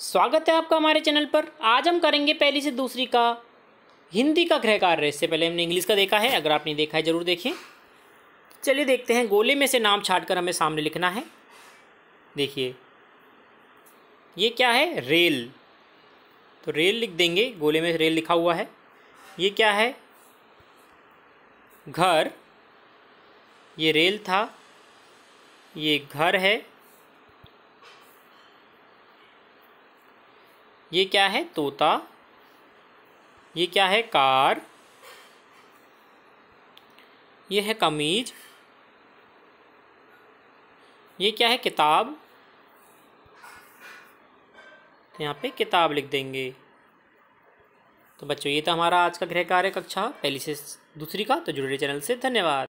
स्वागत है आपका हमारे चैनल पर आज हम करेंगे पहली से दूसरी का हिंदी का गृह कार्य इससे पहले हमने इंग्लिश का देखा है अगर आपने देखा है ज़रूर देखें चलिए देखते हैं गोले में से नाम छाट कर हमें सामने लिखना है देखिए ये क्या है रेल तो रेल लिख देंगे गोले में रेल लिखा हुआ है ये क्या है घर ये रेल था ये घर है ये क्या है तोता ये क्या है कार ये है कमीज ये क्या है किताब तो यहाँ पे किताब लिख देंगे तो बच्चों ये तो हमारा आज का गृह कार्य कक्षा पहली से दूसरी का तो जुड़े चैनल से धन्यवाद